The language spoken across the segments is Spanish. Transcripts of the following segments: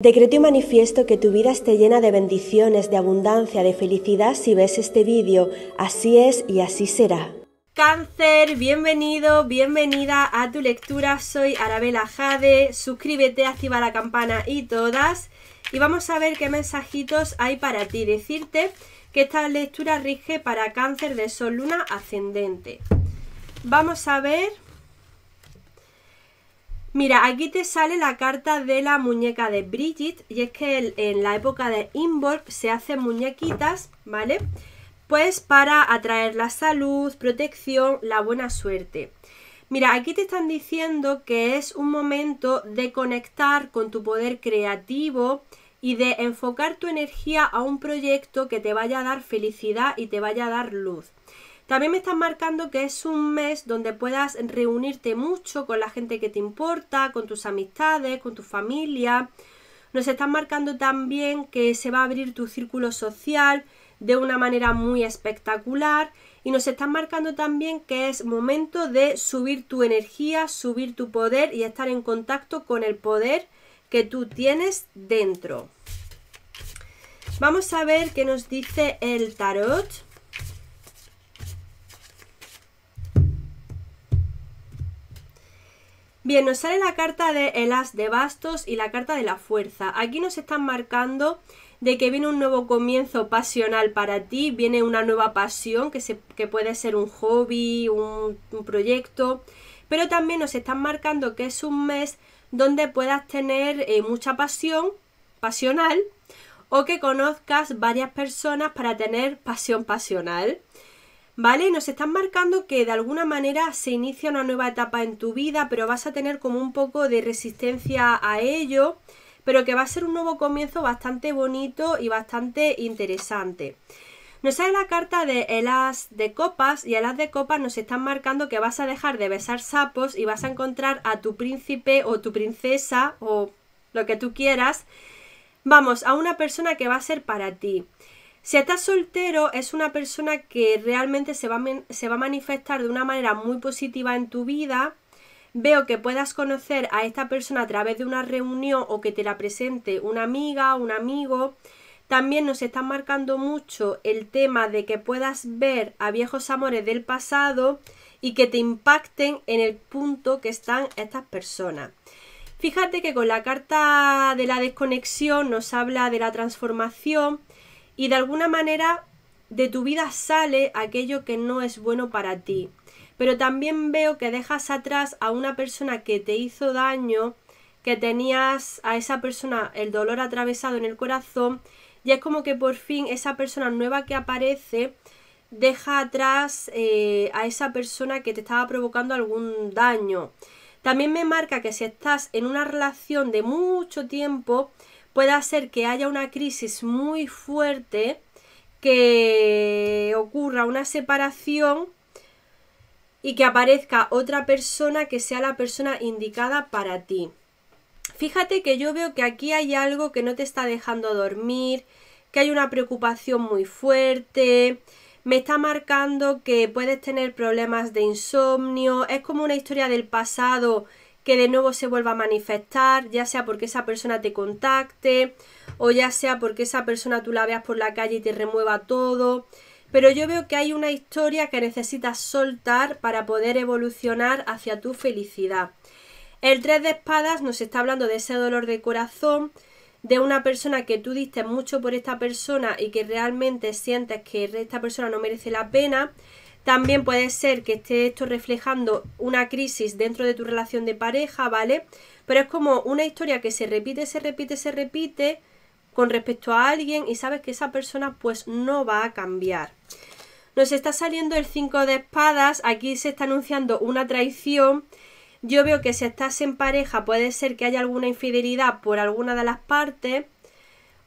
Decreto y manifiesto que tu vida esté llena de bendiciones, de abundancia, de felicidad si ves este vídeo. Así es y así será. Cáncer, bienvenido, bienvenida a tu lectura. Soy Arabela Jade. Suscríbete, activa la campana y todas. Y vamos a ver qué mensajitos hay para ti. Decirte que esta lectura rige para cáncer de sol, luna, ascendente. Vamos a ver Mira, aquí te sale la carta de la muñeca de Bridget y es que en la época de Involve se hacen muñequitas, ¿vale? Pues para atraer la salud, protección, la buena suerte. Mira, aquí te están diciendo que es un momento de conectar con tu poder creativo y de enfocar tu energía a un proyecto que te vaya a dar felicidad y te vaya a dar luz. También me están marcando que es un mes donde puedas reunirte mucho con la gente que te importa, con tus amistades, con tu familia. Nos están marcando también que se va a abrir tu círculo social de una manera muy espectacular y nos están marcando también que es momento de subir tu energía, subir tu poder y estar en contacto con el poder que tú tienes dentro. Vamos a ver qué nos dice el tarot. Bien, nos sale la carta de el as de bastos y la carta de la fuerza. Aquí nos están marcando de que viene un nuevo comienzo pasional para ti, viene una nueva pasión que, puede ser un hobby, un, proyecto, pero también nos están marcando que es un mes donde puedas tener eh, mucha pasión pasional o que conozcas varias personas para tener pasión pasional. ¿vale? Nos están marcando que de alguna manera se inicia una nueva etapa en tu vida, pero vas a tener como un poco de resistencia a ello, pero que va a ser un nuevo comienzo bastante bonito y bastante interesante. Nos sale la carta de el de copas y elas de copas nos están marcando que vas a dejar de besar sapos y vas a encontrar a tu príncipe o tu princesa o lo que tú quieras. Vamos, a una persona que va a ser para ti. Si estás soltero, es una persona que realmente se va, se va, a manifestar de una manera muy positiva en tu vida. Veo que puedas conocer a esta persona a través de una reunión o que te la presente una amiga, o un amigo. También nos está marcando mucho el tema de que puedas ver a viejos amores del pasado y que te impacten en el punto que están estas personas. Fíjate que con la carta de la desconexión nos habla de la transformación, y de alguna manera de tu vida sale aquello que no es bueno para ti. Pero también veo que dejas atrás a una persona que te hizo daño, que tenías a esa persona el dolor atravesado en el corazón y es como que por fin esa persona nueva que aparece deja atrás eh, a esa persona que te estaba provocando algún daño. También me marca que si estás en una relación de mucho tiempo, puede ser que haya una crisis muy fuerte, que ocurra una separación y que aparezca otra persona que sea la persona indicada para ti. Fíjate que yo veo que aquí hay algo que no te está dejando dormir, que hay una preocupación muy fuerte, me está marcando que puedes tener problemas de insomnio, es como una historia del pasado que de nuevo se vuelva a manifestar, ya sea porque esa persona te contacte o ya sea porque esa persona tú la veas por la calle y te remueva todo. Pero yo veo que hay una historia que necesitas soltar para poder evolucionar hacia tu felicidad. El 3 de espadas nos está hablando de ese dolor de corazón, de una persona que tú diste mucho por esta persona y que realmente sientes que esta persona no merece la pena, también puede ser que esté esto reflejando una crisis dentro de tu relación de pareja, ¿vale? Pero es como una historia que se repite, se repite, se repite con respecto a alguien y sabes que esa persona pues no va a cambiar. Nos está saliendo el 5 de espadas, aquí se está anunciando una traición. Yo veo que si estás en pareja puede ser que haya alguna infidelidad por alguna de las partes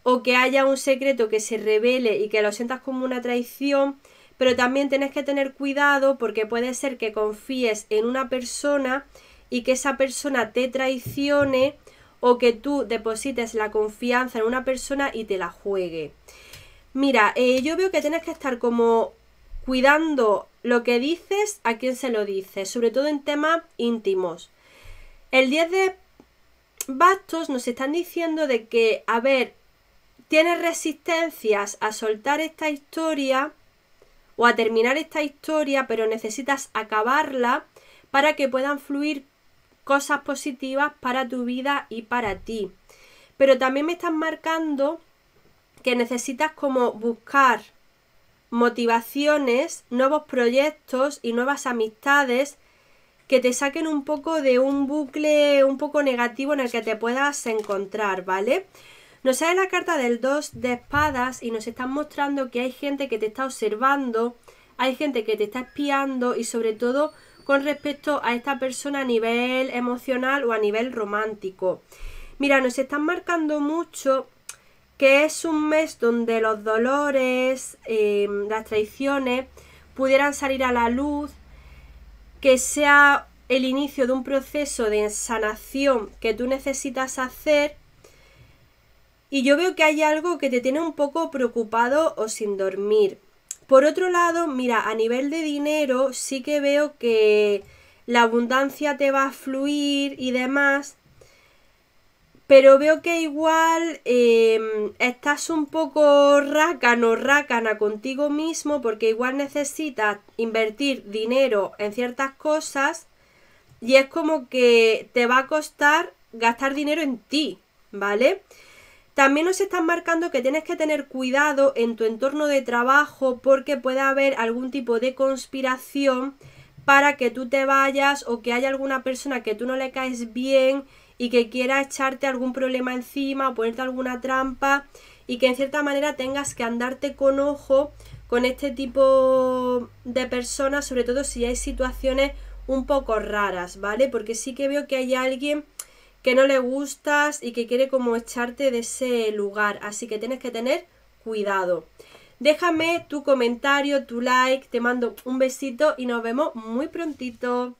o que haya un secreto que se revele y que lo sientas como una traición pero también tienes que tener cuidado porque puede ser que confíes en una persona y que esa persona te traicione o que tú deposites la confianza en una persona y te la juegue. Mira, eh, yo veo que tienes que estar como cuidando lo que dices, a quien se lo dices, sobre todo en temas íntimos. El 10 de bastos nos están diciendo de que, a ver, tienes resistencias a soltar esta historia o a terminar esta historia, pero necesitas acabarla para que puedan fluir cosas positivas para tu vida y para ti. Pero también me estás marcando que necesitas como buscar motivaciones, nuevos proyectos y nuevas amistades que te saquen un poco de un bucle un poco negativo en el que te puedas encontrar, ¿vale? Nos sale la carta del 2 de espadas y nos están mostrando que hay gente que te está observando, hay gente que te está espiando y sobre todo con respecto a esta persona a nivel emocional o a nivel romántico. Mira, nos están marcando mucho que es un mes donde los dolores, em, las traiciones pudieran salir a la luz, que sea el inicio de un proceso de sanación que tú necesitas hacer y yo veo que hay algo que te tiene un poco preocupado o sin dormir. Por otro lado, mira, a nivel de dinero sí que veo que la abundancia te va a fluir y demás, pero veo que igual em, estás un poco rácano, rácana contigo mismo, porque igual necesitas invertir dinero en ciertas cosas y es como que te va a costar gastar dinero en ti, ¿vale? También nos están marcando que tienes que tener cuidado en tu entorno de trabajo porque puede haber algún tipo de conspiración para que tú te vayas o que haya alguna persona que tú no le caes bien y que quiera echarte algún problema encima o ponerte alguna trampa y que en cierta manera tengas que andarte con ojo con este tipo de personas, sobre todo si hay situaciones un poco raras, ¿vale? Porque sí que veo que hay alguien que no le gustas y que quiere como echarte de ese lugar. Así que tienes que tener cuidado. Déjame tu comentario, tu like, te mando un besito y nos vemos muy prontito.